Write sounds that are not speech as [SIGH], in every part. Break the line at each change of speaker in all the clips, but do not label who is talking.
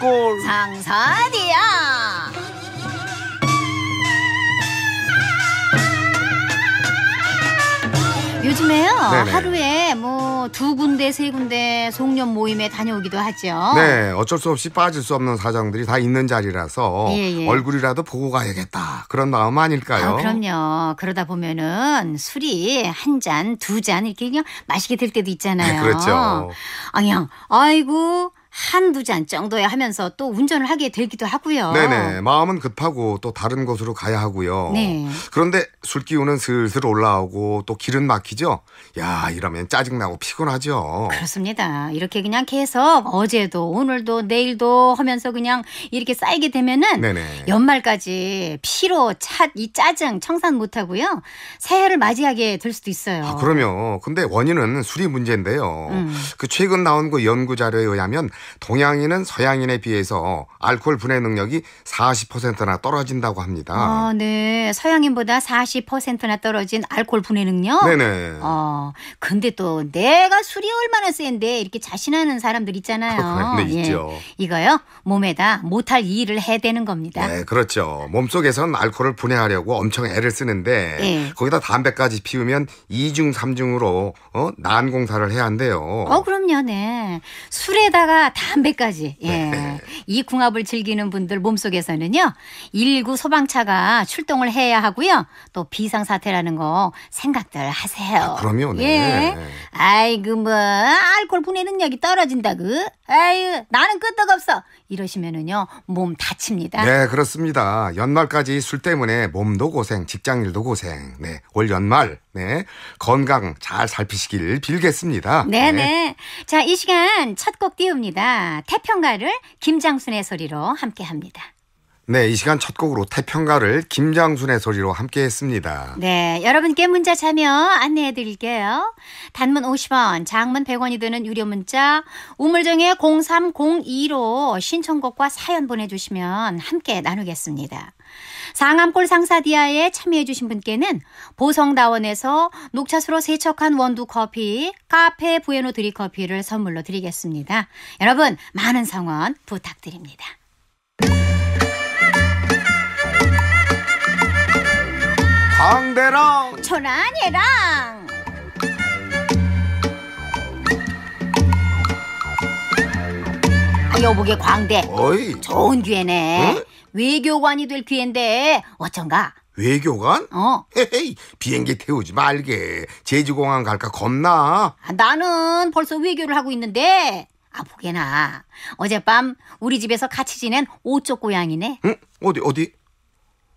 꼴. 상선이야. 요즘에요 네네. 하루에 뭐 두 군데 세 군데 송년 모임에 다녀오기도 하죠. 네,
어쩔 수 없이 빠질 수 없는 사정들이 다 있는 자리라서 예, 예. 얼굴이라도 보고 가야겠다 그런 마음 아닐까요? 아,
그럼요. 그러다 보면은 술이 한 잔, 두 잔 이렇게 그냥 마시게 될 때도 있잖아요. 네, 그렇죠. 아, 그냥 아이고 한두 잔정도에 하면서 또 운전을 하게 되기도 하고요. 네네.
마음은 급하고 또 다른 곳으로 가야 하고요. 네. 그런데 술 기운은 슬슬 올라오고 또 길은 막히죠. 야 이러면 짜증나고 피곤하죠.
그렇습니다. 이렇게 그냥 계속 어제도 오늘도 내일도 하면서 그냥 이렇게 쌓이게 되면은 네네. 연말까지 피로 찻 이 짜증 청산 못하고요. 새해를 맞이하게 될 수도 있어요. 아,
그럼요. 근데 원인은 술이 문제인데요. 음. 그 최근 나온 그 연구 자료에 의하면 동양인은 서양인에 비해서 알코올 분해 능력이 40%나 떨어진다고 합니다. 아,
네. 서양인보다 40%나 떨어진 알코올 분해 능력? 네네. 어, 근데 또 내가 술이 얼마나 센데 이렇게 자신하는 사람들 있잖아요. 네, 예. 있죠. 이거요. 몸에다 못할 일을 해야되는 겁니다.
네, 그렇죠. 몸속에서는 알코올을 분해하려고 엄청 애를 쓰는데 예. 거기다 담배까지 피우면 2중, 3중으로 어? 난공사를 해야 한대요. 어,
그럼요. 네. 술에다가 담배까지. 예. 네. 이 궁합을 즐기는 분들 몸속에서는요. 119 소방차가 출동을 해야 하고요. 또 비상 사태라는 거 생각들 하세요. 아, 그럼요. 네. 예. 아이그 뭐알콜 분해 능력이 떨어진다 그. 에휴, 나는 끄떡없어. 이러시면은요, 몸 다칩니다. 네,
그렇습니다. 연말까지 술 때문에 몸도 고생, 직장 일도 고생. 네, 올 연말, 네, 건강 잘 살피시길 빌겠습니다. 네네. 네.
네. 자, 이 시간 첫 곡 띄웁니다. 태평가를 김장순의 소리로 함께 합니다.
네, 이 시간 첫 곡으로 태평가를 김장순의 소리로 함께 했습니다.
네, 여러분께 문자 참여 안내해 드릴게요. 단문 50원, 장문 100원이 되는 유료 문자 우물정의 0302로 신청곡과 사연 보내주시면 함께 나누겠습니다. 상암골 상사디아에 참여해주신 분께는 보성다원에서 녹차수로 세척한 원두 커피, 카페 부에노 드리 커피를 선물로 드리겠습니다. 여러분, 많은 성원 부탁드립니다. 얘랑 저랑 얘랑 여보게 광대 어이 좋은 기회네 어? 외교관이 될 기회인데 어쩐가
외교관?
어. 헤헤이,
비행기 태우지 말게. 제주공항 갈까 겁나.
아, 나는 벌써 외교를 하고 있는데. 아, 보게나. 어젯밤 우리 집에서 같이 지낸 오쪽 고양이네.
응? 어디, 어디?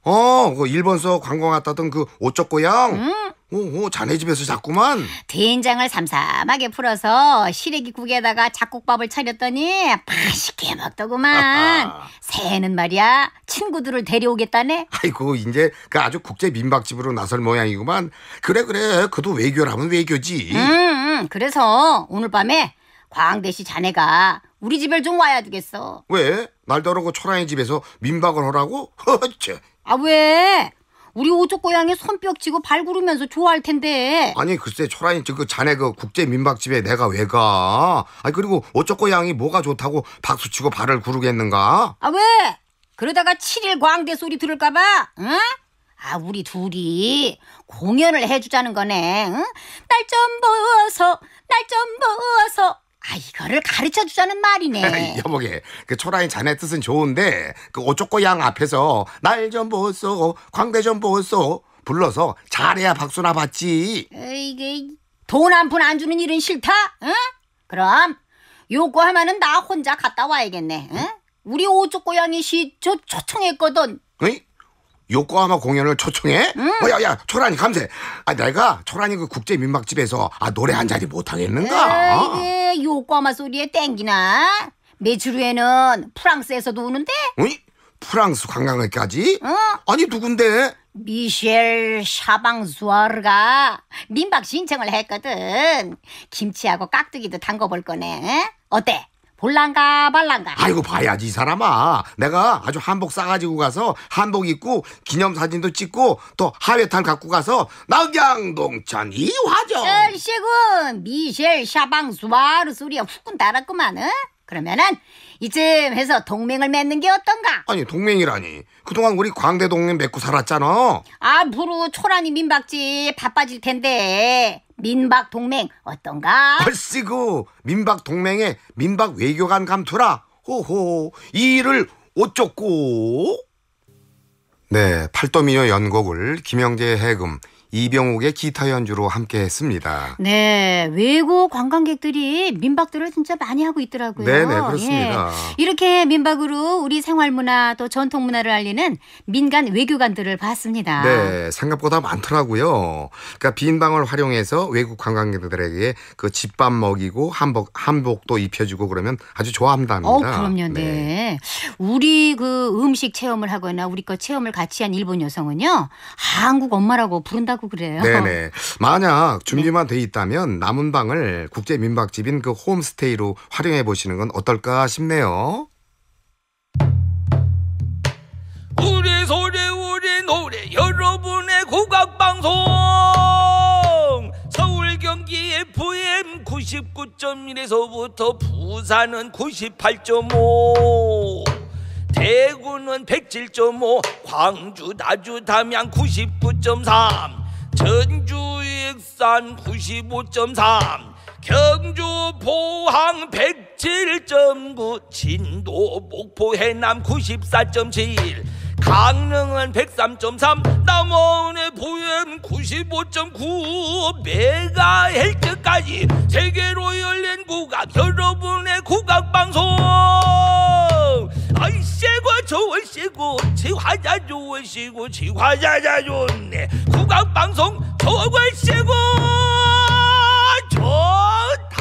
어, 그 일본서 관광 갔다던 그 오쪽고양. 응. 음. 오, 어, 오, 어, 자네 집에서 자꾸만. 된장을 삼삼하게
풀어서 시래기 국에다가 잡곡밥을 차렸더니 맛있게 먹더구만. 새해는 말이야 친구들을 데려오겠다네.
아이고 이제 그 아주 국제 민박집으로 나설 모양이구만. 그래 그래 그도 외교라면 외교지.
음, 음. 그래서 오늘 밤에 광대시 자네가 우리 집을 좀 와야 되겠어.
왜? 날더러고 초라의 집에서 민박을 하라고? 허허 [LAUGHS] 쟤.
아 왜? 우리 오쪽 고양이 손뼉치고 발구르면서 좋아할 텐데.
아니 글쎄 초라인 저그 자네 그 국제 민박집에 내가 왜 가? 아니 그리고 오쪽 고양이 뭐가 좋다고 박수치고 발을 구르겠는가?
아 왜? 그러다가 7일 광대 소리 들을까봐, 응? 아 우리 둘이 공연을 해주자는 거네. 응? 날 좀 보서날좀보서 아, 이거를 가르쳐 주자는 말이네.
[LAUGHS] 여보게, 그 초라인 자네 뜻은 좋은데, 그 오쪽고 양 앞에서 날 좀 보소, 광대 좀 보소, 불러서 잘해야 박수나 받지.
이게 돈 한 푼 안 주는 일은 싫다? 응? 그럼 요구하면은 나 혼자 갔다 와야겠네. 응? 우리 오쪽 고양이 시 저 초청했거든.
에 요코하마 공연을 초청해? 응. 음. 어, 야, 야, 초란이 감세. 아, 내가 초란이 그 국제 민박집에서 아 노래 한 자리 못 하겠는가?
에이, 요코하마 소리에 땡기나? 매출 후에는 프랑스에서도 오는데?
어 프랑스 관광객까지
응. 어? 아니 누군데? 미셸 샤방수아르가 민박 신청을 했거든. 김치하고 깍두기도 담궈볼 거네. 어때? 볼랑가말랑가
아이고 봐야지 이 사람아. 내가 아주 한복 싸가지고 가서 한복 입고 기념사진도 찍고 또 하회탄 갖고 가서 낙양동천 이화정.
얼씨구 미셸 샤방 수바르 소리에 훅군 달았구만 어? 그러면은 이쯤 해서 동맹을 맺는 게 어떤가?
아니 동맹이라니 그동안 우리 광대 동맹 맺고 살았잖아
앞으로 아, 초라니 민박지 바빠질 텐데 민박 동맹 어떤가?
벌씨구 민박 동맹에 민박 외교관 감투라 호호 이 일을 어쩌고 네 팔도미녀 연곡을 김영재 해금 이병옥의 기타 연주로 함께 했습니다.
네, 외국 관광객들이 민박들을 진짜 많이 하고 있더라고요. 네, 네, 그렇습니다. 예, 이렇게 민박으로 우리 생활 문화 또 전통 문화를 알리는 민간 외교관들을 봤습니다. 네,
생각보다 많더라고요. 그러니까 빈 방을 활용해서 외국 관광객들에게 그 집밥 먹이고 한복 한복도 입혀주고 그러면 아주 좋아한답니다. 어, 그럼요.
네. 네. 우리 그 음식 체험을 하거나 우리 거 체험을 같이 한 일본 여성은요. 한국 엄마라고 부른다 하고 그래요. 네네.
[LAUGHS] 만약 준비만 네. 돼 있다면 남은 방을 국제 민박집인 그 홈스테이로 활용해 보시는 건 어떨까 싶네요.
우리 소리 우리 노래 여러분의 국악 방송 서울 경기 FM 99.1에서부터 부산은 98.5 대구는 107.5 광주 나주 담양 99.3 전주 익산 95.3 경주 포항 107.9 진도 목포 해남 94.7 강릉은 103.3 남원의 보엠 95.9 메가헬트까지 세계로 열린 국악 여러분의 국악방송 화자 좋으시고 지화자자 좋네 국악방송 좋으시고 좋다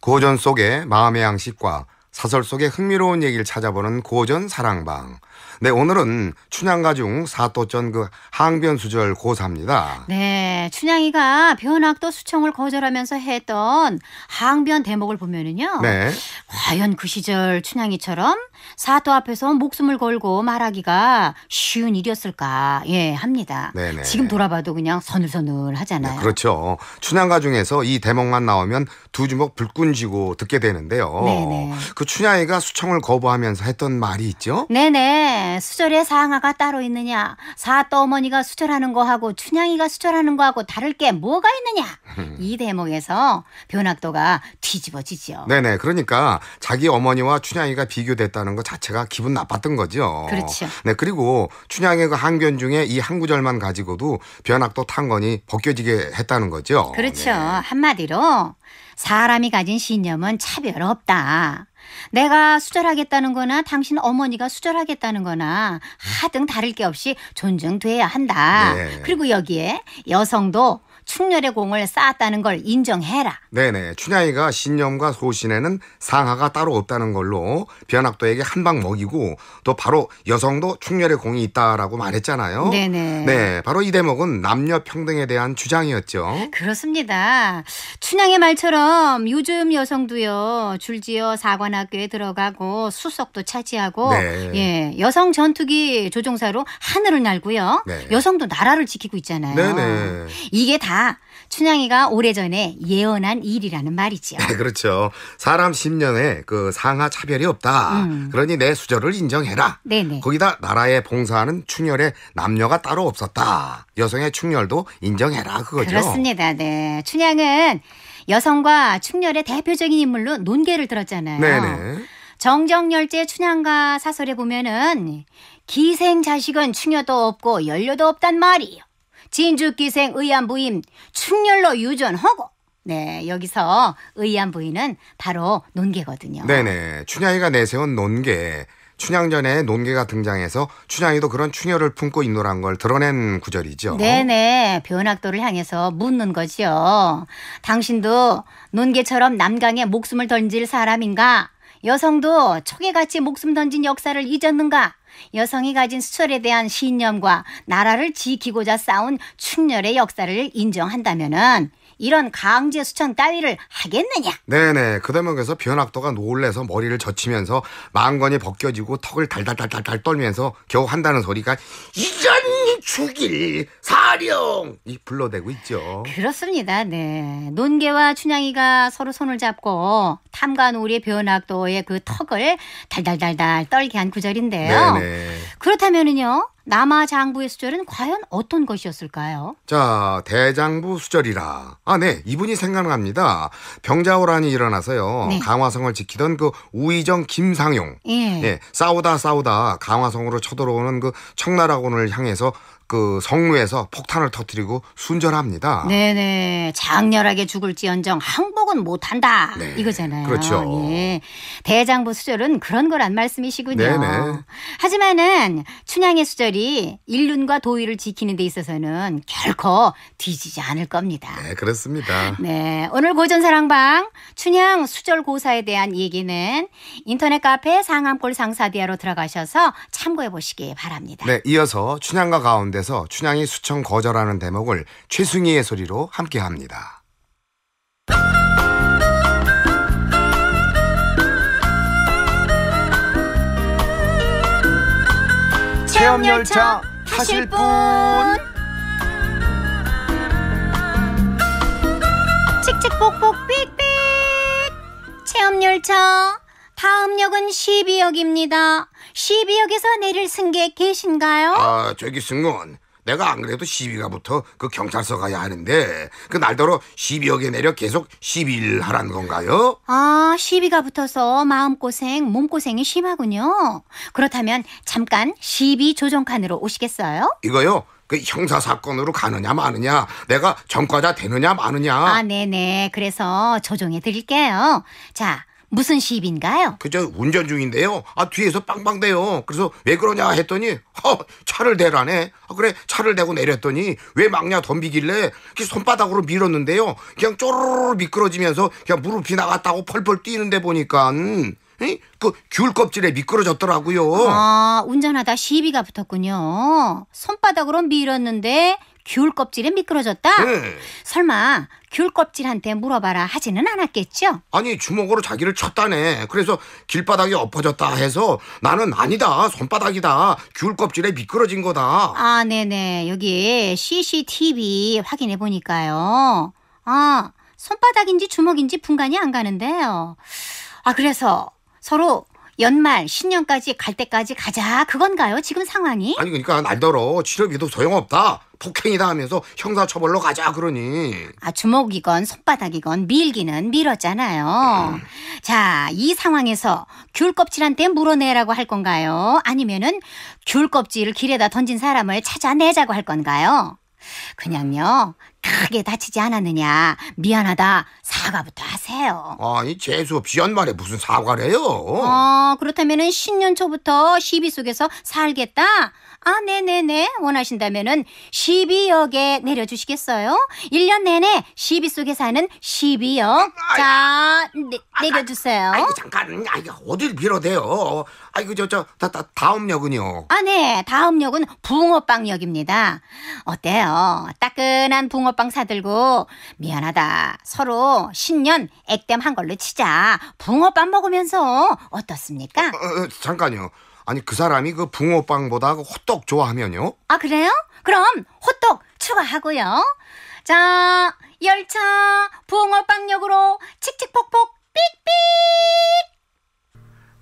고전 속의 마음의 양식과 사설 속의 흥미로운 얘기를 찾아보는 고전 사랑방. 네, 오늘은 춘향가 중 사또전 그 항변 수절 고사입니다.
네, 춘향이가 변학도 수청을 거절하면서 했던 항변 대목을 보면은요. 네. 과연 그 시절 춘향이처럼 사또 앞에서 목숨을 걸고 말하기가 쉬운 일이었을까 예 합니다. 네네. 지금 돌아봐도 그냥 서늘서늘하잖아요. 네,
그렇죠. 춘향가 중에서 이 대목만 나오면 두 주먹 불끈 쥐고 듣게 되는데요. 네네. 그 춘향이가 수청을 거부하면서 했던 말이 있죠.
네네. 수절의 상하가 따로 있느냐. 사또 어머니가 수절하는 거하고 춘향이가 수절하는 거하고 다를 게 뭐가 있느냐. 이 대목에서 변학도가 뒤집어지죠.
네네. 그러니까 자기 어머니와 춘향이가 비교됐다는 것 자체가 기분 나빴던 거죠. 그렇죠. 네. 그리고 춘향이가 한견 그 중에 이 한 구절만 가지고도 변학도 탄건이 벗겨지게 했다는 거죠.
그렇죠. 네. 한마디로 사람이 가진 신념은 차별 없다. 내가 수절하겠다는 거나 당신 어머니가 수절하겠다는 거나 하등 다를 게 없이 존중돼야 한다. 네. 그리고 여기에 여성도 충렬의 공을 쌓았다는 걸 인정해라.
네네. 춘향이가 신념과 소신에는 상하가 따로 없다는 걸로 변학도에게 한 방 먹이고 또 바로 여성도 충렬의 공이 있다라고 말했잖아요. 네네. 네. 바로 이 대목은 남녀 평등에 대한 주장이었죠.
그렇습니다. 춘향의 말처럼 요즘 여성도요 줄지어 사관학교에 들어가고 수석도 차지하고 네. 예 여성 전투기 조종사로 하늘을 날고요. 네. 여성도 나라를 지키고 있잖아요. 네네. 이게 다다 아, 춘향이가 오래전에 예언한 일이라는 말이지요.
네, 그렇죠. 사람 10년에 그 상하 차별이 없다. 음. 그러니 내 수저를 인정해라. 네네. 거기다 나라에 봉사하는 충렬에 남녀가 따로 없었다. 여성의 충렬도 인정해라 그거죠. 그렇습니다.
네. 춘향은 여성과 충렬의 대표적인 인물로 논계를 들었잖아요. 네네. 정정열제 춘향가 사설에 보면은 기생자식은 충여도 없고 연료도 없단 말이에요. 진주기생 의안부임 충렬로 유전하고 네, 여기서 의안부인은 바로 논계거든요.
네네. 춘향이가 내세운 논계. 춘향전에 논계가 등장해서 춘향이도 그런 충혈을 품고 있노란 걸 드러낸 구절이죠.
네네. 변학도를 향해서 묻는 거지요. 당신도 논계처럼 남강에 목숨을 던질 사람인가? 여성도 초계같이 목숨 던진 역사를 잊었는가? 여성이 가진 수철에 대한 신념과 나라를 지키고자 싸운 충렬의 역사를 인정한다면은 이런 강제 수천 따위를 하겠느냐?
네네. 그 대목에서 변학도가 놀래서 머리를 젖히면서 망건이 벗겨지고 턱을 달달달달달 떨면서 겨우 한다는 소리가 이전 죽일 사령 이 불러대고 있죠.
그렇습니다. 네. 논개와 춘향이가 서로 손을 잡고 탐관 우리 변학도의 그 턱을 달달달달 떨게 한 구절인데요. 네네. 그렇다면은요. 남아 장부의 수절은 과연 어떤 것이었을까요?
자, 대장부 수절이라. 아, 네. 이분이 생각납니다. 병자호란이 일어나서요. 네. 강화성을 지키던 그 우의정 김상용. 예. 예. 싸우다 싸우다 강화성으로 쳐들어오는 그 청나라군을 향해서 그 성루에서 폭탄을 터뜨리고 순전합니다.
네네. 장렬하게 죽을지언정 항복은 못한다. 네. 이거잖아요. 그렇죠. 예. 대장부 수절은 그런 걸안 말씀이시군요. 네네. 하지만은 춘향의 수절이 인륜과 도의를 지키는 데 있어서는 결코 뒤지지 않을 겁니다.
네, 그렇습니다.
네. 오늘 고전사랑방 춘향 수절 고사에 대한 얘기는 인터넷 카페 상암골 상사디아로 들어가셔서 참고해 보시기 바랍니다.
네, 이어서 춘향가 가운데 그래서 춘향이 수청 거절하는 대목을 최승희의 소리로 함께 합니다. 체험 열차 타실 분
칙칙폭폭 삑삑 체험 열차 다음 역은 12역입니다. 12역에서 내릴 승객 계신가요?
아, 저기 승무원. 내가 안 그래도 12가부터 그 경찰서 가야 하는데 그 날더러 12역에 내려 계속 12일 하라는 건가요?
아, 12가 붙어서 마음고생, 몸고생이 심하군요. 그렇다면 잠깐 12 조정칸으로 오시겠어요?
이거요? 그 형사 사건으로 가느냐 마느냐 내가 전과자 되느냐 마느냐 아
네네 그래서 조정해 드릴게요
자 무슨 시입인가요? 그저 운전 중인데요. 아 뒤에서 빵빵대요. 그래서 왜 그러냐 했더니 허, 차를 대라네. 아, 그래 차를 대고 내렸더니 왜 막냐 덤비길래 손바닥으로 밀었는데요. 그냥 쪼르르 미끄러지면서 그냥 무릎이 나갔다고 펄펄 뛰는데 보니까 음, 그귤 껍질에 미끄러졌더라고요.
아 운전하다 시비가 붙었군요. 손바닥으로 밀었는데 귤껍질에 미끄러졌다? 네. 설마 귤 껍질한테 물어봐라 하지는 않았겠죠?
아니 주먹으로 자기를 쳤다네. 그래서 길바닥이 엎어졌다 해서 나는 아니다 손바닥이다 귤 껍질에 미끄러진 거다.
아 네네 여기 CCTV 확인해 보니까요. 아 손바닥인지 주먹인지 분간이 안 가는데요. 아 그래서 서로 연말 신년까지 갈 때까지 가자 그건가요? 지금 상황이?
아니 그러니까 날더러 치료비도 소용없다. 폭행이다 하면서 형사처벌로 가자 그러니.
아 주먹이건 손바닥이건 밀기는 밀었잖아요. 음. 자이 상황에서 귤 껍질한테 물어내라고 할 건가요? 아니면은 귤 껍질을 길에다 던진 사람을 찾아내자고 할 건가요? 그냥요 크게 다치지 않았느냐. 미안하다. 사과부터 하세요.
아니, 재수없이 연말에 무슨 사과래요? 어,
그렇다면은 년 초부터 시비 속에서 살겠다? 아, 네네네. 원하신다면은 1 2역에 내려주시겠어요? 1년 내내 시비 속에 사는 1 2역 자, 네, 아, 아, 내려주세요. 아이고,
잠깐. 아이고, 어딜 빌어대요. 아이고, 저, 저, 다, 다, 다음 역은요?
아, 네. 다음 역은 붕어빵역입니다. 어때요? 따끈한 붕어빵 사들고, 미안하다. 서로 신년 액땜 한 걸로 치자. 붕어빵 먹으면서
어떻습니까? 어, 어, 어 잠깐요. 아니 그 사람이 그 붕어빵보다 그 호떡 좋아하면요?
아 그래요? 그럼 호떡 추가하고요. 자 열차 붕어빵역으로 칙칙폭폭 삑삑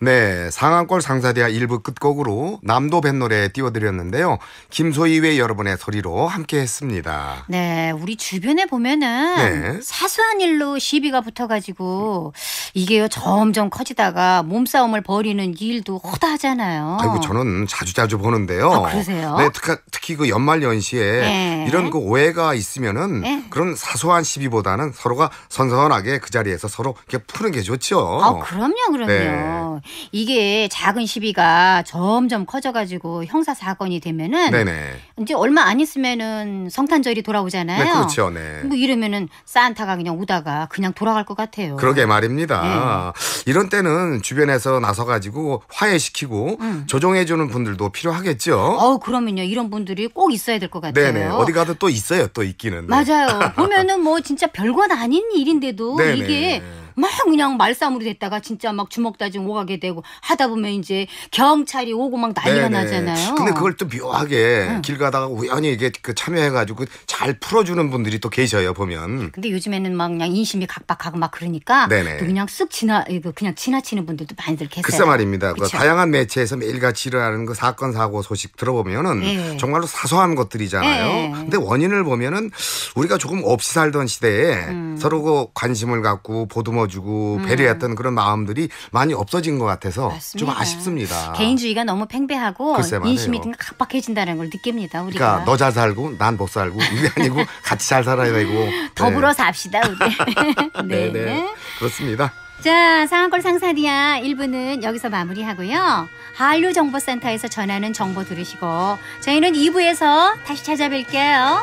네, 상한골 상사대와 1부 끝곡으로 남도 뱃노래 띄워드렸는데요. 김소희 외 여러분의 소리로 함께했습니다.
네, 우리 주변에 보면은 네. 사소한 일로 시비가 붙어가지고 이게요 점점 커지다가 몸싸움을 벌이는 일도 허다하잖아요. 아이고
저는 자주 자주 보는데요. 아, 그러세요? 네, 특히, 특히 그 연말 연시에 네. 이런 그 오해가 있으면은 네. 그런 사소한 시비보다는 서로가 선선하게 그 자리에서 서로 이렇게 푸는 게 좋죠. 아, 그럼요,
그럼요. 네. 이게 작은 시비가 점점 커져가지고 형사 사건이 되면은 네네. 이제 얼마 안 있으면은 성탄절이 돌아오잖아요. 네, 그렇죠. 네. 뭐 이러면은 산타가 그냥 오다가 그냥 돌아갈 것 같아요. 그러게
말입니다. 네. 이런 때는 주변에서 나서가지고 화해시키고 음. 조정해주는 분들도 필요하겠죠. 어,
그러면요. 이런 분들이 꼭 있어야 될 것 같아요. 네네. 어디
가도 또 있어요. 또 있기는. 네. 맞아요.
보면은 뭐 진짜 별건 아닌 일인데도 [LAUGHS] 네네. 이게 막 그냥 말싸움으로 됐다가 진짜 막 주먹 다짐 오가게 되고 하다 보면 이제 경찰이 오고 막
난리가 네네. 나잖아요. 근데 그걸 또 묘하게 응. 길 가다가 우연히 이게 그 참여해가지고 잘 풀어주는 분들이 또 계셔요 보면.
근데 요즘에는 막 그냥 인심이 각박하고 막 그러니까 네네. 또 그냥 쓱 지나 그냥 지나치는 분들도 많이들 계세요. 글쎄 말입니다. 그 다양한
매체에서 매일같이 일어나는 그 사건 사고 소식 들어보면은 네. 정말로 사소한 것들이잖아요. 네. 근데 원인을 보면은 우리가 조금 없이 살던 시대에 음. 서로 그 관심을 갖고 보듬어 보듬주고 음. 배려했던 그런 마음들이 많이 없어진 것 같아서 맞습니다. 좀 아쉽습니다.
개인주의가 너무 팽배하고 인심이 각박해진다는 걸 느낍니다. 우리가 그러니까 너
잘 살고 난못 살고 이게 아니고 [LAUGHS] 같이 잘 살아야 되고 [LAUGHS] 더불어 네.
삽시다 우리. [LAUGHS]
네. 네네 네. 그렇습니다.
자, 상한골 상사리아 1부는 여기서 마무리하고요. 한류 정보센터에서 전하는 정보 들으시고 저희는 2부에서 다시 찾아뵐게요.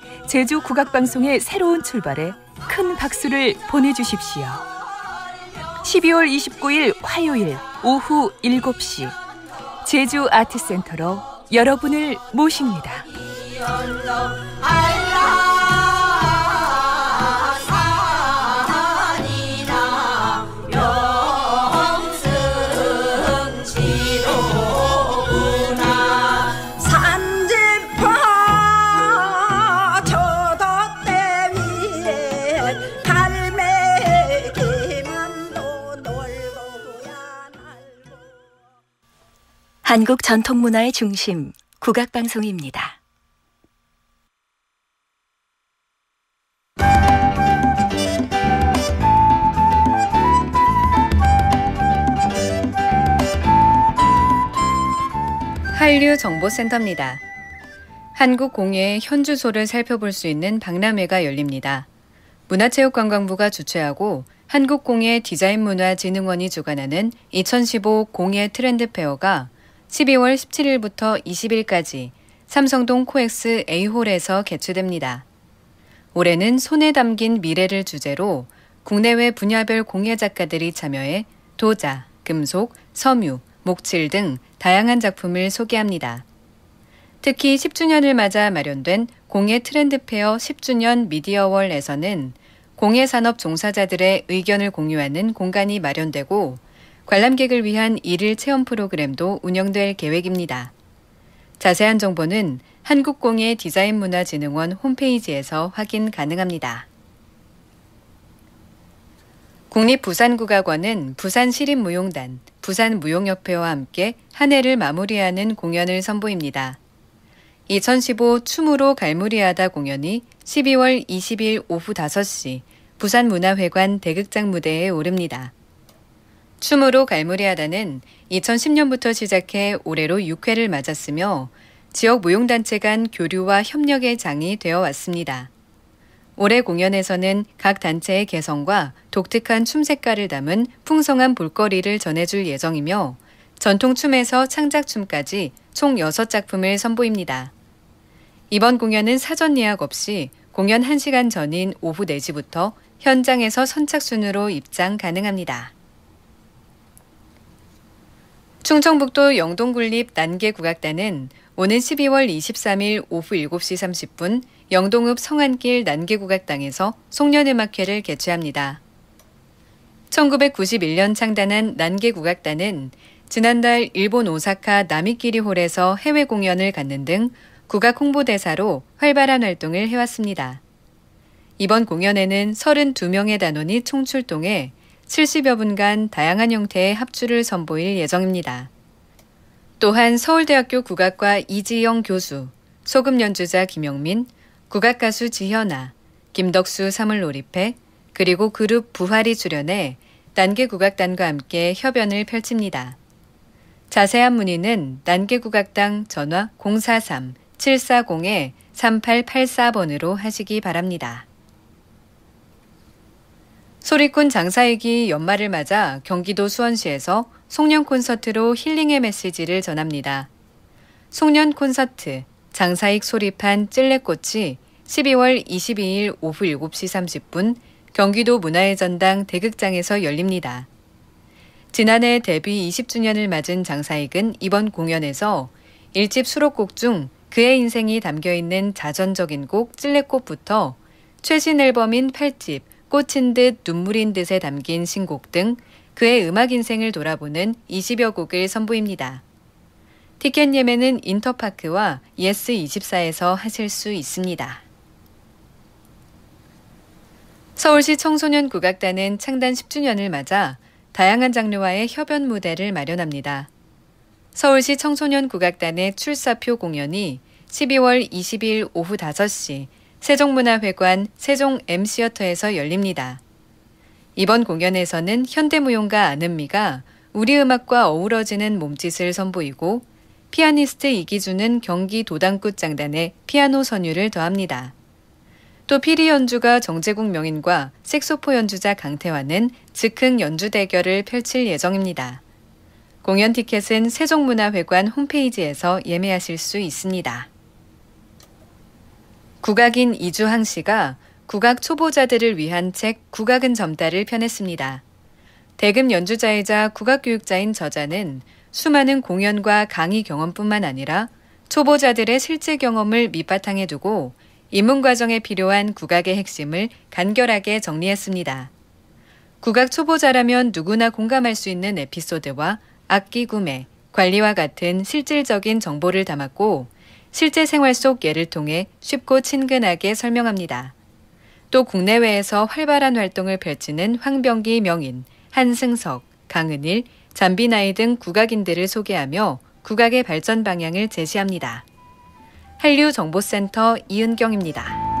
제주 국악방송의 새로운 출발에 큰 박수를 보내주십시오. 12월 29일 화요일 오후 7시 제주 아트센터로 여러분을 모십니다. 한국 전통문화의 중심, 국악방송입니다.
한류 정보센터입니다. 한국 공예 현주소를 살펴볼 수 있는 박람회가 열립니다. 문화체육관광부가 주최하고 한국공예 디자인문화진흥원이 주관하는 2015 공예 트렌드 페어가 12월 17일부터 20일까지 삼성동 코엑스 A홀에서 개최됩니다. 올해는 손에 담긴 미래를 주제로 국내외 분야별 공예 작가들이 참여해 도자, 금속, 섬유, 목칠 등 다양한 작품을 소개합니다. 특히 10주년을 맞아 마련된 공예 트렌드 페어 10주년 미디어월에서는 공예 산업 종사자들의 의견을 공유하는 공간이 마련되고 관람객을 위한 일일 체험 프로그램도 운영될 계획입니다. 자세한 정보는 한국공예 디자인문화진흥원 홈페이지에서 확인 가능합니다. 국립부산국악원은 부산시립무용단, 부산무용협회와 함께 한 해를 마무리하는 공연을 선보입니다. 2015 춤으로 갈무리하다 공연이 12월 20일 오후 5시 부산문화회관 대극장 무대에 오릅니다. 춤으로 갈무리하다는 2010년부터 시작해 올해로 6회를 맞았으며 지역 무용단체 간 교류와 협력의 장이 되어 왔습니다. 올해 공연에서는 각 단체의 개성과 독특한 춤 색깔을 담은 풍성한 볼거리를 전해줄 예정이며 전통 춤에서 창작 춤까지 총 6작품을 선보입니다. 이번 공연은 사전 예약 없이 공연 1시간 전인 오후 4시부터 현장에서 선착순으로 입장 가능합니다. 충청북도 영동군립 난개국악단은 오는 12월 23일 오후 7시 30분 영동읍 성안길 난개국악당에서 송년음악회를 개최합니다. 1991년 창단한 난개국악단은 지난달 일본 오사카 나미끼리홀에서 해외 공연을 갖는 등 국악 홍보대사로 활발한 활동을 해왔습니다. 이번 공연에는 32명의 단원이 총출동해 70여 분간 다양한 형태의 합주를 선보일 예정입니다. 또한 서울대학교 국악과 이지영 교수, 소금 연주자 김영민, 국악가수 지현아, 김덕수 사물놀이패, 그리고 그룹 부활이 출연해 난계 국악단과 함께 협연을 펼칩니다. 자세한 문의는 난계 국악당 전화 043-740-3884번으로 하시기 바랍니다. 소리꾼 장사익이 연말을 맞아 경기도 수원시에서 송년 콘서트로 힐링의 메시지를 전합니다. 송년 콘서트 장사익 소리판 찔레꽃이 12월 22일 오후 7시 30분 경기도 문화의 전당 대극장에서 열립니다. 지난해 데뷔 20주년을 맞은 장사익은 이번 공연에서 일집 수록곡 중 그의 인생이 담겨있는 자전적인 곡 찔레꽃부터 최신 앨범인 8집 꽃인듯 눈물인 듯에 담긴 신곡 등 그의 음악 인생을 돌아보는 20여 곡을 선보입니다. 티켓 예매는 인터파크와 예스24에서 하실 수 있습니다. 서울시 청소년 국악단은 창단 10주년을 맞아 다양한 장르와의 협연 무대를 마련합니다. 서울시 청소년 국악단의 출사표 공연이 12월 2 0일 오후 5시 세종문화회관 세종 M시어터에서 열립니다. 이번 공연에서는 현대무용가 안은미가 우리 음악과 어우러지는 몸짓을 선보이고 피아니스트 이기준은 경기 도당굿 장단에 피아노 선율을 더합니다. 또 피리 연주가 정재국 명인과 색소포 연주자 강태환은 즉흥 연주 대결을 펼칠 예정입니다. 공연 티켓은 세종문화회관 홈페이지에서 예매하실 수 있습니다. 국악인 이주항 씨가 국악 초보자들을 위한 책 국악은 점다를 펴냈습니다. 대금 연주자이자 국악 교육자인 저자는 수많은 공연과 강의 경험뿐만 아니라 초보자들의 실제 경험을 밑바탕에 두고 입문 과정에 필요한 국악의 핵심을 간결하게 정리했습니다. 국악 초보자라면 누구나 공감할 수 있는 에피소드와 악기 구매, 관리와 같은 실질적인 정보를 담았고 실제 생활 속 예를 통해 쉽고 친근하게 설명합니다. 또 국내외에서 활발한 활동을 펼치는 황병기 명인, 한승석, 강은일, 잠비나이 등 국악인들을 소개하며 국악의 발전 방향을 제시합니다. 한류정보센터 이은경입니다.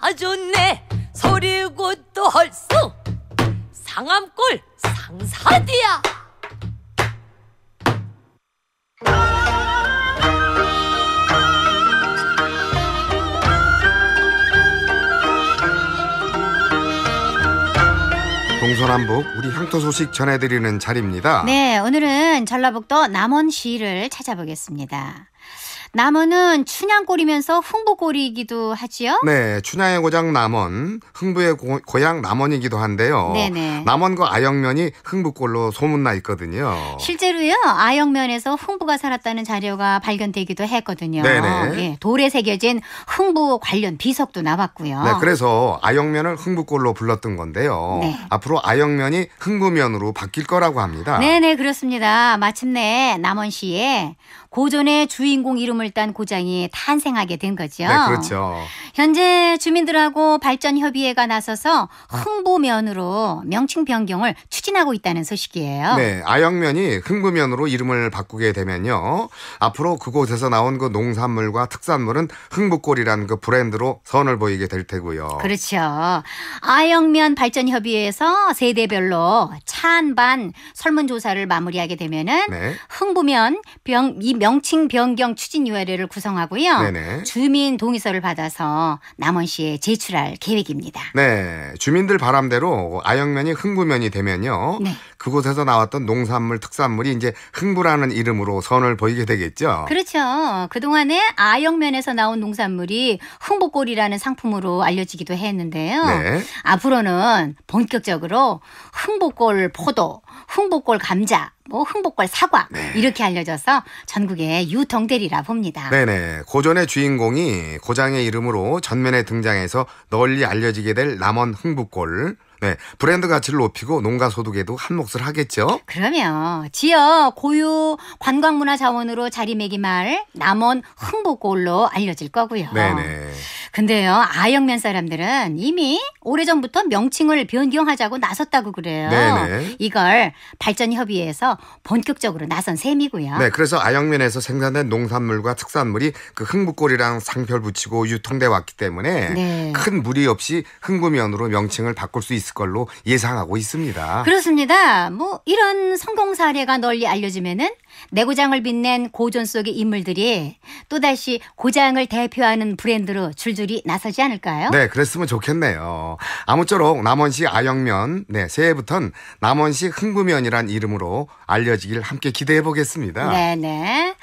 아주 내 소리고 또 헐수 상암골 상사디야
동서남북 우리 향토 소식 전해드리는 자리입니다.
네, 오늘은 전라북도 남원시를 찾아보겠습니다. 남원은 춘향골이면서 흥부골이기도 하지요?
네, 춘향의 고장 남원, 흥부의 고, 향 남원이기도 한데요. 네네. 남원과 아영면이 흥부골로 소문나 있거든요.
실제로요, 아영면에서 흥부가 살았다는 자료가 발견되기도 했거든요. 네네. 예, 돌에 새겨진 흥부 관련 비석도 나왔고요.
네, 그래서 아영면을 흥부골로 불렀던 건데요. 네. 앞으로 아영면이 흥부면으로 바뀔 거라고 합니다. 네네,
그렇습니다. 마침내 남원시에 고전의 주인공 이름을 머물던 고장이 탄생하게 된 거죠. 네, 그렇죠. 현재 주민들하고 발전 협의회가 나서서 흥부면으로 명칭 변경을 추진하고 있다는 소식이에요. 네,
아영면이 흥부면으로 이름을 바꾸게 되면요. 앞으로 그곳에서 나온 그 농산물과 특산물은 흥부골이라는 그 브랜드로 선을 보이게 될 테고요.
그렇죠. 아영면 발전 협의회에서 세대별로 찬반 설문조사를 마무리하게 되면은 네. 흥부면 병, 이 명칭 변경 추진 위회를 구성하고요. 네네. 주민 동의서를 받아서 남원시에 제출할 계획입니다.
네, 주민들 바람대로 아영면이 흥부면이 되면요. 네. 그곳에서 나왔던 농산물 특산물이 이제 흥부라는 이름으로 선을 보이게 되겠죠.
그렇죠. 그동안에 아영면에서 나온 농산물이 흥보골이라는 상품으로 알려지기도 했는데요. 네. 앞으로는 본격적으로 흥보골 포도, 흥보골 감자, 뭐 흥복골 사과 네. 이렇게 알려져서 전국에 유덩대리라 봅니다.
네네. 고전의 주인공이 고장의 이름으로 전면에 등장해서 널리 알려지게 될 남원 흥복골. 네, 브랜드 가치를 높이고 농가 소득에도 한몫을 하겠죠.
그러면 지역 고유 관광문화 자원으로 자리매김할 남원 흥복골로 알려질 거고요. 네네. 근데요, 아영면 사람들은 이미 오래전부터 명칭을 변경하자고 나섰다고 그래요. 네네. 이걸 발전협의회에서 본격적으로 나선 셈이고요. 네,
그래서 아영면에서 생산된 농산물과 특산물이 그 흥부골이랑 상표 를 붙이고 유통돼 왔기 때문에 네. 큰 무리 없이 흥부면으로 명칭을 바꿀 수 있을 걸로 예상하고 있습니다.
그렇습니다. 뭐 이런 성공 사례가 널리 알려지면은 내구장을 빛낸 고전 속의 인물들이 또다시 고장을 대표하는 브랜드로 줄줄이 나서지 않을까요? 네,
그랬으면 좋겠네요. 아무쪼록 남원시 아영면, 네, 새해부턴 남원시 흥구면이란 이름으로 알려지길 함께 기대해 보겠습니다.
네네. 네.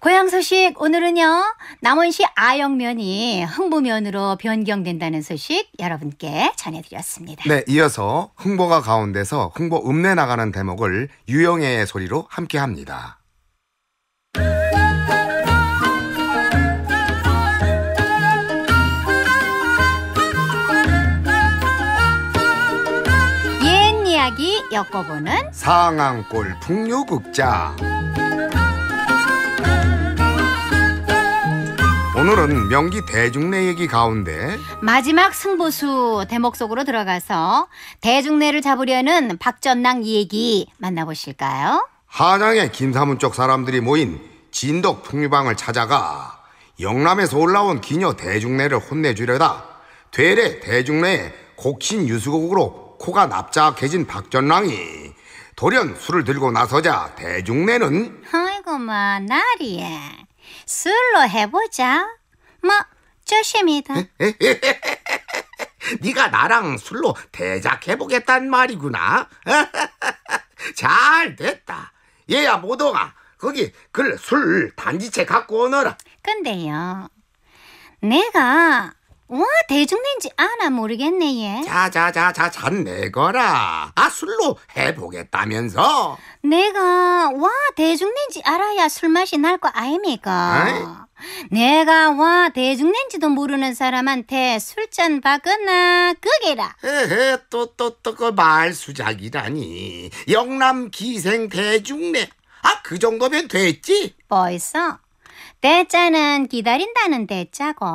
고향 소식 오늘은요 남원시 아영면이 흥부면으로 변경된다는 소식 여러분께 전해드렸습니다.
네, 이어서 흥보가 가운데서 흥보 읍내 나가는 대목을 유영애의 소리로 함께합니다.
옛 이야기 엮어보는
상황골 풍류극장. 오늘은 명기 대중내 얘기 가운데
마지막 승부수 대목 속으로 들어가서 대중내를 잡으려는 박전랑 얘기 만나보실까요?
한양의 김사문 쪽 사람들이 모인 진덕 풍류방을 찾아가 영남에서 올라온 기녀 대중내를 혼내주려다 되레 대중내의 곡신 유수곡으로 코가 납작해진 박전랑이 돌연 술을 들고 나서자 대중내는
아이고마 뭐, 나리에 술로 해보자. 뭐 조심이다.
[LAUGHS] 네가 나랑 술로 대작해보겠단 말이구나. [LAUGHS] 잘 됐다. 얘야 모동아 거기 글술 단지채 갖고 오너라.
근데요 내가 와 어, 대중된지 아나 모르겠네 얘.
자자자자 잘내거라. 아 술로 해보겠다면서.
내가 와 대중된지 알아야 술맛이 날 거
아닙니까?
내가 와 대중된지도 모르는 사람한테 술잔 받거나 그게라.
헤헤 또또또그 말수작이라니. 영남 기생 대중내. 아그 정도면 됐지. 벌써.
대자는 기다린다는 대자고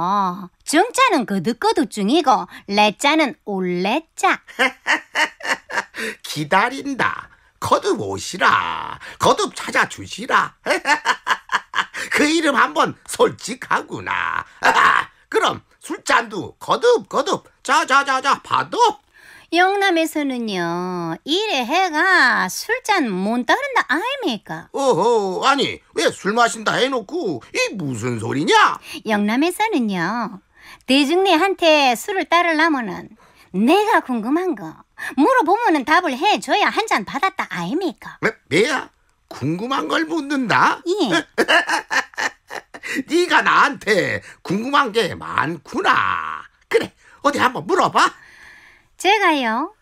중자는 그듭거듭 중이고 레자는 올레자
[LAUGHS] 기다린다 거듭 오시라 거듭 찾아주시라 [LAUGHS] 그 이름 한번 솔직하구나 [LAUGHS] 그럼 술잔도 거듭 거듭 자자자자 봐도
영남에서는요, 이래 해가 술잔 못 따른다 아닙니까?
어허, 아니, 왜 술 마신다 해놓고, 이 무슨 소리냐?
영남에서는요, 대중네한테 술을 따르려면은 내가 궁금한 거 물어보면은 답을 해줘야 한 잔
받았다 아닙니까? 매, 네, 매야? 궁금한 걸 묻는다? 예. [LAUGHS] 네가 나한테 궁금한 게 많구나. 그래,
어디 한번 물어봐. 제가요,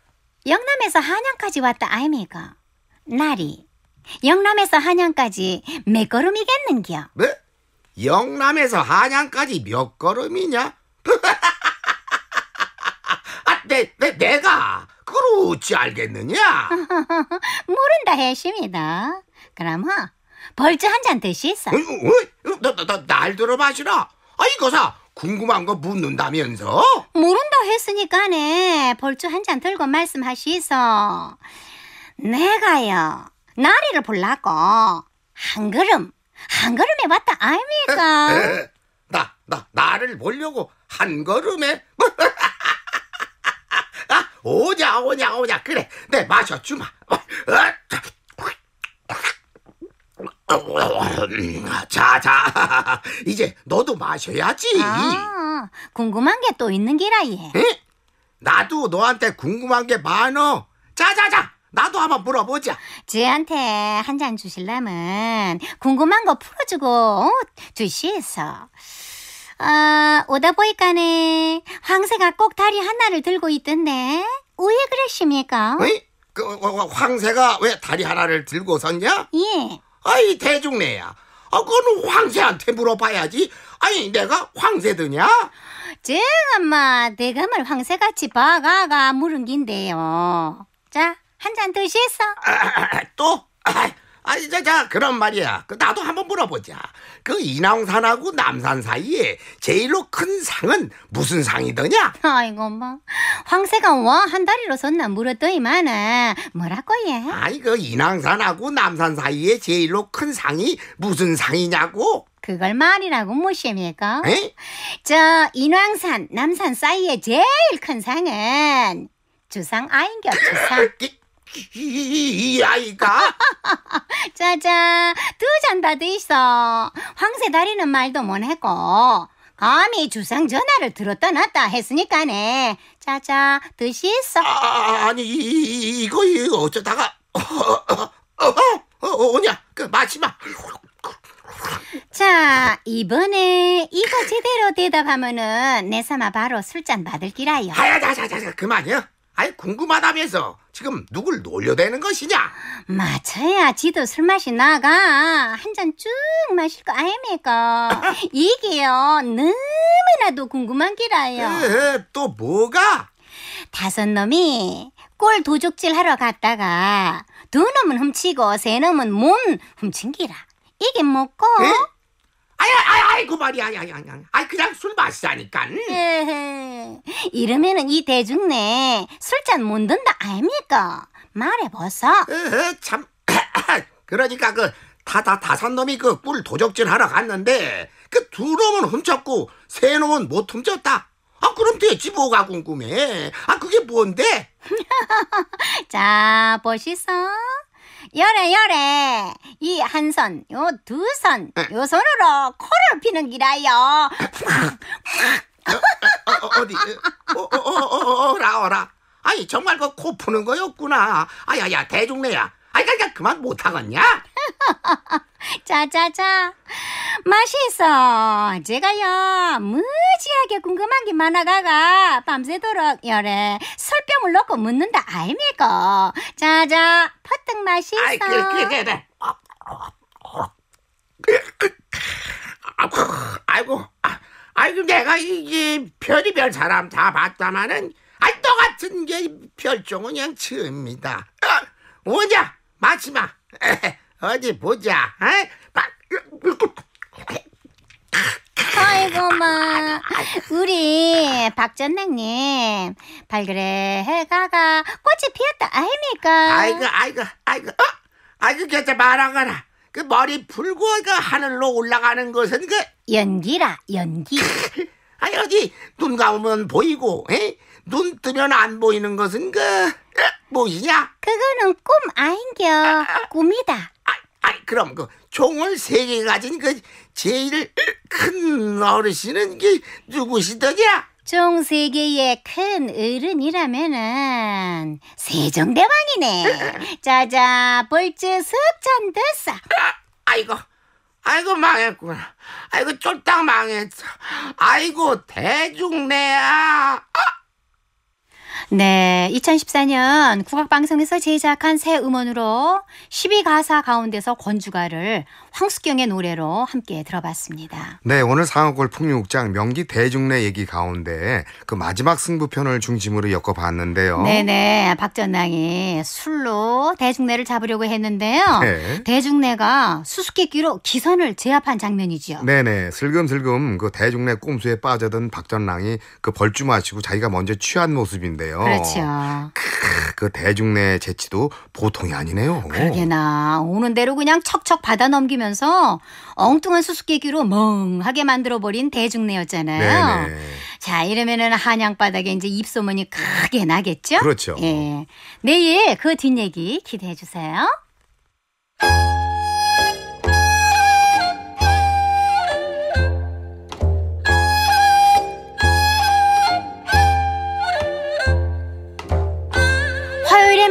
영남에서 한양까지 왔다
아닙니까? 나리,
영남에서 한양까지 몇 걸음이겠는겨?
네? 영남에서 한양까지 몇 걸음이냐? [LAUGHS] 아, 내, 내, 내가 그렇지 알겠느냐? [LAUGHS]
모른다 해십니다. 그럼 벌주 한잔 드시소. 어, 어, 어,
나, 나, 나, 날 들어 마시라. 아, 이거사 궁금한 거 묻는다면서?
모른다 했으니까네 벌주 한 잔 들고 말씀하시소. 내가요 나리를 볼라고 한 걸음 한 걸음에 왔다 아닙니까?
나나 나를 보려고 한 걸음에 [LAUGHS] 아, 오냐 오냐 오냐 그래 내 마셔 주마. 어, 어, [LAUGHS] 자, 자, [LAUGHS] 이제 너도 마셔야지. 아, 궁금한 게
또 있는 기라이. 응?
나도 너한테 궁금한 게 많어. 자, 자, 자, 나도 한번
물어보자. 쟤한테 한 잔 주실라면 궁금한 거 풀어주고 어, 주시에서. 어, 오다 보니까는 황새가 꼭 다리 하나를 들고 있던데 왜그랬십니까 응?
그, 어, 어, 황새가 왜 다리 하나를 들고 섰냐? 예. 아이 대중네야아 그거는 황새한테 물어봐야지. 아니 내가 황새드냐? 제엄마
내가 말 황새같이 봐가가 물은 긴데요. 자 한잔 드시겠어?
아, 아, 아, 또? 아, 아니, 자, 자, 그런 말이야. 그 나도 한번 물어보자. 그 인왕산하고 남산 사이에 제일로 큰 상은 무슨 상이더냐?
아이고, 뭐. 황새가 뭐한 다리로 섰나 물었더니만은 뭐라고 해?
아이, 그 인왕산하고 남산 사이에 제일로 큰 상이 무슨 상이냐고?
그걸 말이라고 무시합니까? 에? 저 인왕산, 남산 사이에 제일 큰 상은 주상 아인격 주상. [LAUGHS] 그, 이,
아이가?
짜잔, 두 잔다도 있어. 황새 다리는 말도 못 했고, 감히 주상 전화를 들었다 놨다 했으니까네. 짜자, 드시소 아,
아니, 이, 이거, 이거 어쩌다가, 어, 어, 어, 오냐? 그, 마지마
자, 이번에 이거 제대로 대답하면은 내 삼아 바로 술잔 받을 기라요. 하야, 자, 자, 자,
그만이요. 아이 궁금하다면서 지금 누굴 놀려대는
것이냐? 맞아야 지도 술 맛이 나가 한 잔 쭉 마실 거 아닙니까? [LAUGHS] 이게요 너무나도 궁금한 기라요. 또 뭐가? 다섯 놈이 꼴 도둑질 하러 갔다가 두 놈은 훔치고 세 놈은 몸 훔친 기라. 이게 뭐고? 에?
아이, 아이, 아이그말이 아니, 아니아니아니 아이, 그냥 술 마시자니까. 에헤,
이러면은 이 대중네 술잔 못 든다 아닙니까? 말해보소.
으 참. [CLEARS THROAT] 그러니까 그 다다 다산 놈이 그 꿀 도적질 하러 갔는데 그 두 놈은 훔쳤고 세 놈은 못 훔쳤다. 아 그럼 대지 뭐가 궁금해? 아 그게 뭔데?
[LAUGHS] 자 보시소. 열에 열에 이한 손, 요두 손, 요 손으로
코를 피는 기라요. 어, 어, 어디? 어, 어, 어, 어, 라 어라. 아이 정말 그 코 푸는 거였구나. 아야야 대중네야. 아이 그러니까 그만 못하겠냐?
자자자 [LAUGHS] 맛있어 제가요 무지하게 궁금한 게 많아가가 밤새도록 열에 술병을 넣고 묻는다 아닙니까 자자 퍼뜩 맛있어 아이, 그래,
그래, 그 아이고 아, 아이고 내가 이게 별이별 사람 다 봤다마는 아이 너 같은 게 별종은 그냥 처음이다 어, 뭐냐 마지막 [LAUGHS] 어디 보자. 어?
아이고마 우리 박전장님 발그레 해가가 꽃이 피었다 아닙니까? 아이고 아이고
아이고 어? 아이고 괜찮 말하거라 그 머리 풀고 그 하늘로 올라가는 것은 그 연기라 연기 [LAUGHS] 아니 어디 눈 감으면 보이고 에? 눈 뜨면 안 보이는 것은 그뭐엇냐 어? 그거는 꿈 아닌겨 아, 아, 아. 꿈이다 아이 그럼 그 종을 세 개 가진 그 제일 큰 어르신은 게 누구시더냐?
종 세 개의 큰 어른이라면은
세종대왕이네.
[LAUGHS] 자자 벌즈 석잔 됐어. 아, 아이고
아이고 망했구나. 아이고 쫄딱 망했어. 아이고 대중네야 아!
네, 2014년 국악방송에서 제작한 새 음원으로 12가사 가운데서 권주가를 황숙경의 노래로 함께 들어봤습니다.
네, 오늘 상하골 풍류극장 명기 대중내 얘기 가운데 그 마지막 승부편을 중심으로 엮어봤는데요.
네네, 박전랑이 술로 대중내를 잡으려고 했는데요. 네. 대중내가 수수께끼로 기선을 제압한 장면이지요.
네네, 네, 슬금슬금 그 대중내 꼼수에 빠져든 박전랑이 그 벌주 마시고 자기가 먼저 취한 모습인데요. 거예요. 그렇죠. 그렇죠. 그 대중 내 재치도 보통이 아니네요.
그러게나 오는 대로 그냥 척척 받아 넘기면서 엉뚱한 수수께끼로 멍하게 만들어버린 대중내였잖아요. 자, 이러면은 한양 바닥에 이제 입소문이 크게 나겠죠? 그렇죠. 예. 내일 그 뒷얘기 기대해 주세요.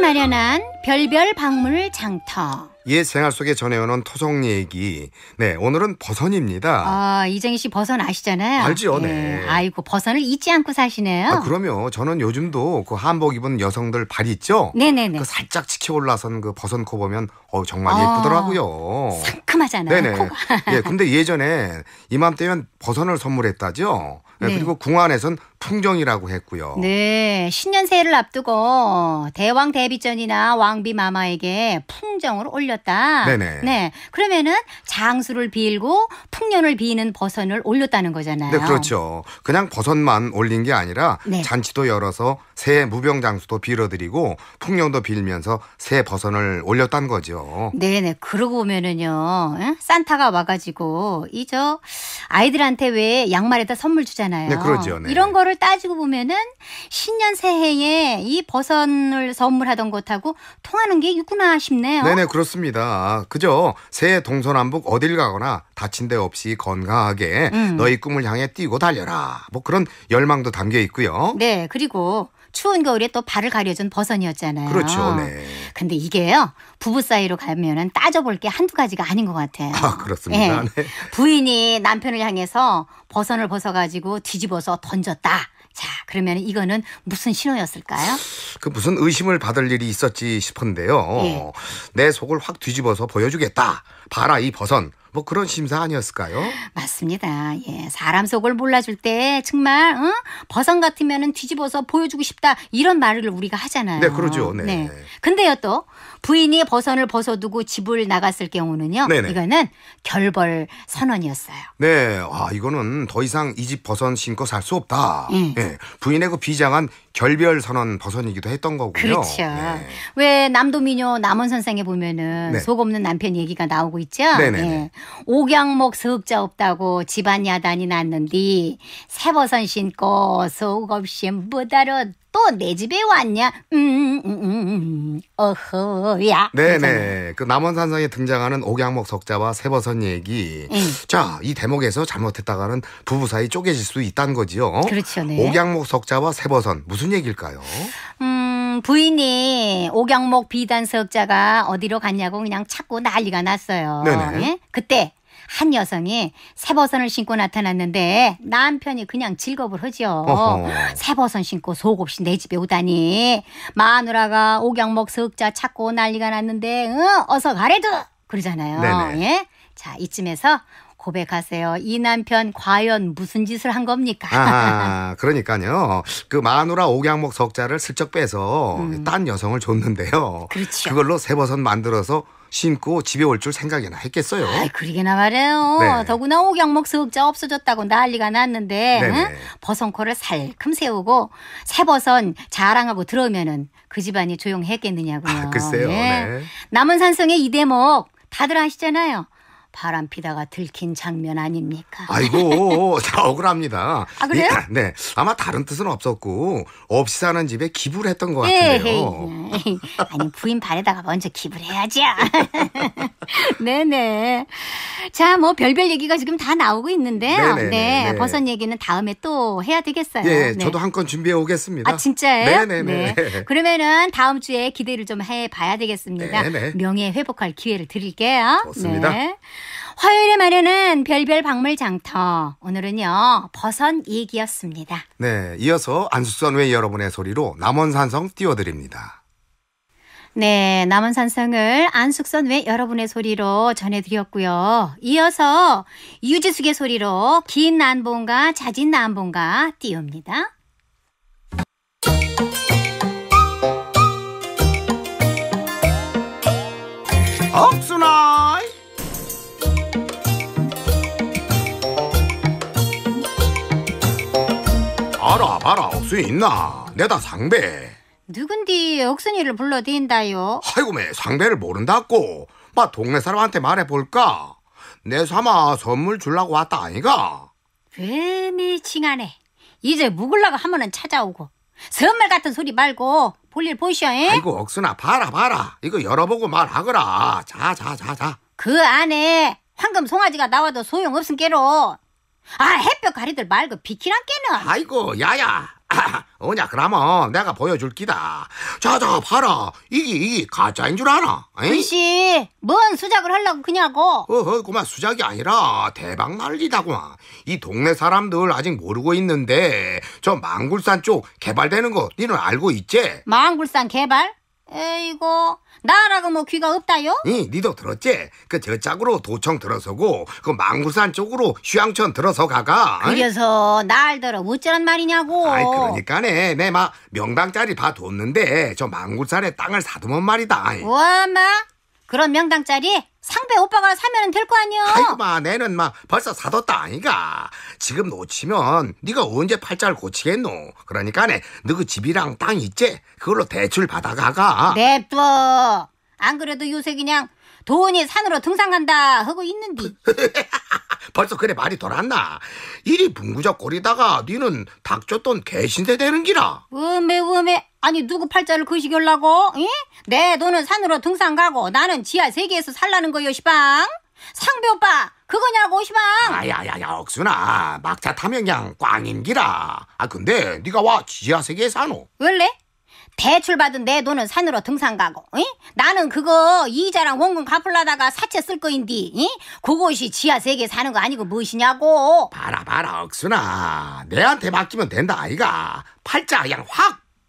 마련한 별별 박물 장터.
옛 생활 속에 전해오는 토속 얘기. 네, 오늘은 버선입니다.
아, 이정희 씨 버선 아시잖아요. 알죠, 네. 예. 네. 아이고, 버선을 잊지 않고 사시네요. 아,
그럼요. 저는 요즘도 그 한복 입은 여성들 발 있죠? 네네네. 그 살짝 치켜 올라선 그 버선 코 보면 어 정말 예쁘더라고요. 어,
상큼하잖아요. 네네. 코가. 예,
근데 예전에 이맘때면 버선을 선물했다죠. 예, 네. 그리고 궁안에선 풍정이라고 했고요.
네, 신년새해를 앞두고 대왕 대비전이나 왕 왕비 마마에게 풍정을 올렸다. 네네. 네. 그러면은 장수를 빌고 풍년을 비는 버선을 올렸다는 거잖아요. 네, 그렇죠.
그냥 버선만 올린 게 아니라 네. 잔치도 열어서 새 무병 장수도 빌어드리고 풍년도 빌면서 새 버선을 올렸다는 거죠.
네네. 그러고 보면은요. 산타가 와가지고 이 저 아이들한테 왜 양말에다 선물 주잖아요. 네, 그러죠. 네. 이런 거를 따지고 보면은 신년 새해에 이 버선을 선물하던 것하고 통하는 게 있구나 싶네요. 네네
그렇습니다. 아, 그죠새해 동서남북 어딜 가거나 다친 데 없이 건강하게 음. 너희 꿈을 향해 뛰고 달려라. 뭐 그런 열망도 담겨 있고요.
네 그리고 추운 겨울에 또 발을 가려준 버선이었잖아요. 그렇죠. 네. 근데 이게요. 부부 사이로 가면은 따져볼 게 한두 가지가 아닌 것 같아요. 아,
그렇습니다. 예. 네.
부인이 남편을 향해서 버선을 벗어가지고 뒤집어서 던졌다. 자, 그러면 이거는 무슨 신호였을까요?
그 무슨 의심을 받을 일이 있었지 싶은데요. 예. 내 속을 확 뒤집어서 보여주겠다. 봐라 이 버선. 뭐 그런 심사 아니었을까요?
맞습니다. 예, 사람 속을 몰라줄 때 정말 응? 버선 같으면 뒤집어서 보여주고 싶다 이런 말을 우리가 하잖아요. 네, 그러죠. 네. 네. 근데요 또 부인이 버선을 벗어두고 집을 나갔을 경우는요. 네네. 이거는 결벌 선언이었어요.
네, 아 이거는 더 이상 이 집 버선 신고 살 수 없다. 네. 네. 부인의 그 비장한 결별 선언 버선이기도 했던 거고요. 그렇죠.
네. 왜 남도미녀 남원 선상에 보면은 네. 속 없는 남편 얘기가 나오고 있죠. 네네. 네. 예. 옥양목 석자 없다고 집안 야단이 났는디 새버선 신고 속 없이 뭐다로 또 내 집에 왔냐? 음, 음, 음, 음, 음. 어허야. 네네.
그 남원산성에 등장하는 옥양목 석자와 세버선 얘기. 응. 예. 자, 이 대목에서 잘못했다가는 부부 사이 쪼개질 수 있다는 거지요. 그렇죠. 네. 옥양목 석자와 세버선 무슨 무슨 얘기일까요?
음, 부인이 옥양목 비단석자가 어디로 갔냐고 그냥 찾고 난리가 났어요. 네네. 예? 그때 한 여성이 새 버선을 신고 나타났는데 남편이 그냥 즐겁을 하죠. 어새 버선 신고 속없이 내 집에 오다니 마누라가 옥양목 석자 찾고 난리가 났는데 응, 어서 가래도 그러잖아요. 네네. 예? 자 이쯤에서 고백하세요. 이 남편 과연 무슨 짓을 한 겁니까?
아, [LAUGHS] 그러니까요. 그 마누라 옥양목 석자를 슬쩍 빼서 음. 딴 여성을 줬는데요. 그렇죠. 그걸로 새버선 만들어서 신고 집에 올 줄 생각이나 했겠어요. 아이, 그러게나 말해요.
네. 더구나 옥양목 석자 없어졌다고 난리가 났는데 네, 네. 응? 버선코를 살금 세우고 새버선 자랑하고 들어오면은 그 집안이 조용했겠느냐고요. 아, 글쎄요. 네. 네. 남은 산성의 이 대목 다들 아시잖아요. 바람 피다가 들킨 장면
아닙니까? 아이고, [LAUGHS] 다 억울합니다. 아, 그래요? 이, [CLEARS THROAT] 네. 아마 다른 뜻은 없었고, 없이 사는 집에 기부를 했던 것 같은데요. 아니, 부인 발에다가 먼저 기부를 해야지 [LAUGHS]
네네. 자, 뭐 별별 얘기가 지금 다 나오고 있는데요. 네네, 네 네. 버섯 얘기는 다음에 또 해야 되겠어요. 예, 네. 저도 한
건 준비해 오겠습니다. 아, 진짜예요? 네네네. 네.
그러면은 다음 주에 기대를 좀 해 봐야 되겠습니다. 네네. 명예 회복할 기회를 드릴게요. 좋습니다. 네. 화요일에 마련한 별별 박물 장터. 오늘은요, 버선 얘기였습니다.
네, 이어서 안숙선회 여러분의 소리로 남원산성 띄워드립니다.
네, 남원산성을 안숙선 외 여러분의 소리로 전해드렸고요. 이어서 유지숙의 소리로 긴 난봉과 자진 난봉과 띄웁니다.
어? 알아봐라 옥순이 있나 내다 상배
누군디 옥순이를 불러댄다요
아이고 매 상배를 모른다고 마 동네 사람한테 말해볼까 내 삼아 선물 줄라고 왔다 아이가
괜히 칭하네 이제 묵을라고 하면은 찾아오고 선물 같은 소리 말고 볼일 보시오 에? 아이고
억순아 봐라 봐라 이거 열어보고 말하거라 자자 자자
그 안에 황금 송아지가 나와도 소용없은 게로 아, 햇볕 가리들 말고 비키란 깨는.
아이고, 야야. 아, [CLEARS THROAT] 냐 그러면 내가 보여줄 기다. 자자, 봐라. 이게, 이게 가짜인 줄알 아나?
글씨, 뭔 수작을 하려고 그냐고.
어허, 그만 수작이 아니라 대박 난리다구만. 이 동네 사람들 아직 모르고 있는데 저 망굴산 쪽 개발되는 거 니는 알고 있지?
망굴산 개발? 에이고 나라고 뭐 귀가 없다요?
네, 니도 들었지? 그 저쪽으로 도청 들어서고 그 망구산 쪽으로 휴양촌 들어서 가가
그래서 날 들어 어쩌란 말이냐고 아이
그러니까네 내 막명당자리 봐뒀는데 저 망구산에 땅을 사두면 말이다 아이.
뭐마 뭐? 그런 명당자리 상배 오빠가 사면 될 거 아니여? 아이고
마 내는 마 벌써 사뒀다 아니가 지금 놓치면 네가 언제 팔자를 고치겠노 그러니까네 너그 집이랑 땅 있지 그걸로 대출 받아가가
냅둬 안 그래도 요새 그냥 돈이 산으로 등산간다 하고 있는디
[LAUGHS] 벌써 그래 말이 돌았나 이리 붕구적 거리다가 니는 닥쳤던 개신세 되는기라
음에 음에 아니 누구 팔자를 그시길라고? 내 돈은 산으로 등산 가고 나는 지하 세계에서 살라는 거요 시방. 상배 오빠 그거냐고 시방.
아야야야 억순아 막차 타면 그냥 꽝인기라. 아 근데 네가 와 지하 세계에 사노?
원래? 대출 받은 내 돈은 산으로 등산 가고 이? 나는 그거 이자랑 원금 갚으려다가 사채 쓸 거인디 이? 그곳이 지하 세계 사는 거 아니고 무엇이냐고 봐라
봐라 억순아 내한테 맡기면 된다 아이가 팔자 그냥 확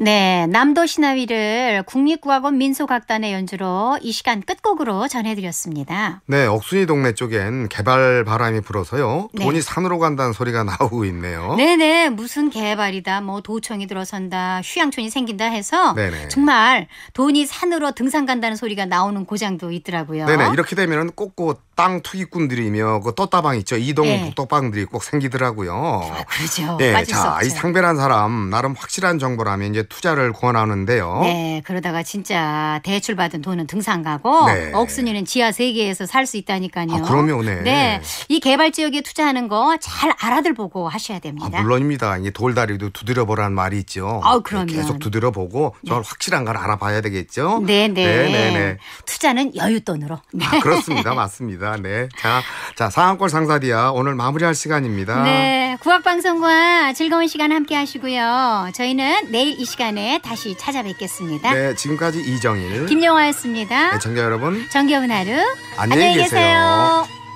네, 남도시나위를 국립국악원 민속악단의 연주로 이 시간 끝곡으로 전해드렸습니다.
네, 억순이 동네 쪽엔 개발 바람이 불어서요. 네. 돈이 산으로 간다는 소리가 나오고 있네요.
네네, 네, 무슨 개발이다, 뭐 도청이 들어선다, 휴양촌이 생긴다 해서 네네. 네. 정말 돈이 산으로 등산 간다는 소리가 나오는 고장도 있더라고요. 네네, 네.
이렇게 되면 꼭꼭 그 땅 투기꾼들이며 그 떴다방 있죠. 이동 네. 북떡방들이 꼭 생기더라고요. 아, 그렇죠. 네, 자, 이상별한 사람 나름 확실한 정보라면 이제 투자를 권하는데요. 네,
그러다가 진짜 대출 받은 돈은 등산 가고 네. 억순이는 지하 세계에서 살 수 있다니까요. 아, 그럼요, 네. 네, 이 개발 지역에 투자하는 거 잘 알아들 보고 하셔야 됩니다. 아,
물론입니다. 이 돌다리도 두드려 보라는 말이 있죠. 아, 그럼요. 네, 계속 두드려 보고 정말 네. 확실한 걸 알아봐야 되겠죠. 네, 네, 네, 네, 네.
투자는 여유 돈으로. 아, 그렇습니다,
맞습니다. 네, 자, 자 상한골 상사디아 오늘 마무리할 시간입니다.
네, 구악방송과 즐거운 시간 함께하시고요. 저희는 내일 이 시간. 시간에 다시 찾아뵙겠습니다. 네,
지금까지 이정일,
김영화였습니다.
애청자 네, 여러분,
정겨운 하루.
안녕히, 안녕히 계세요.
계세요.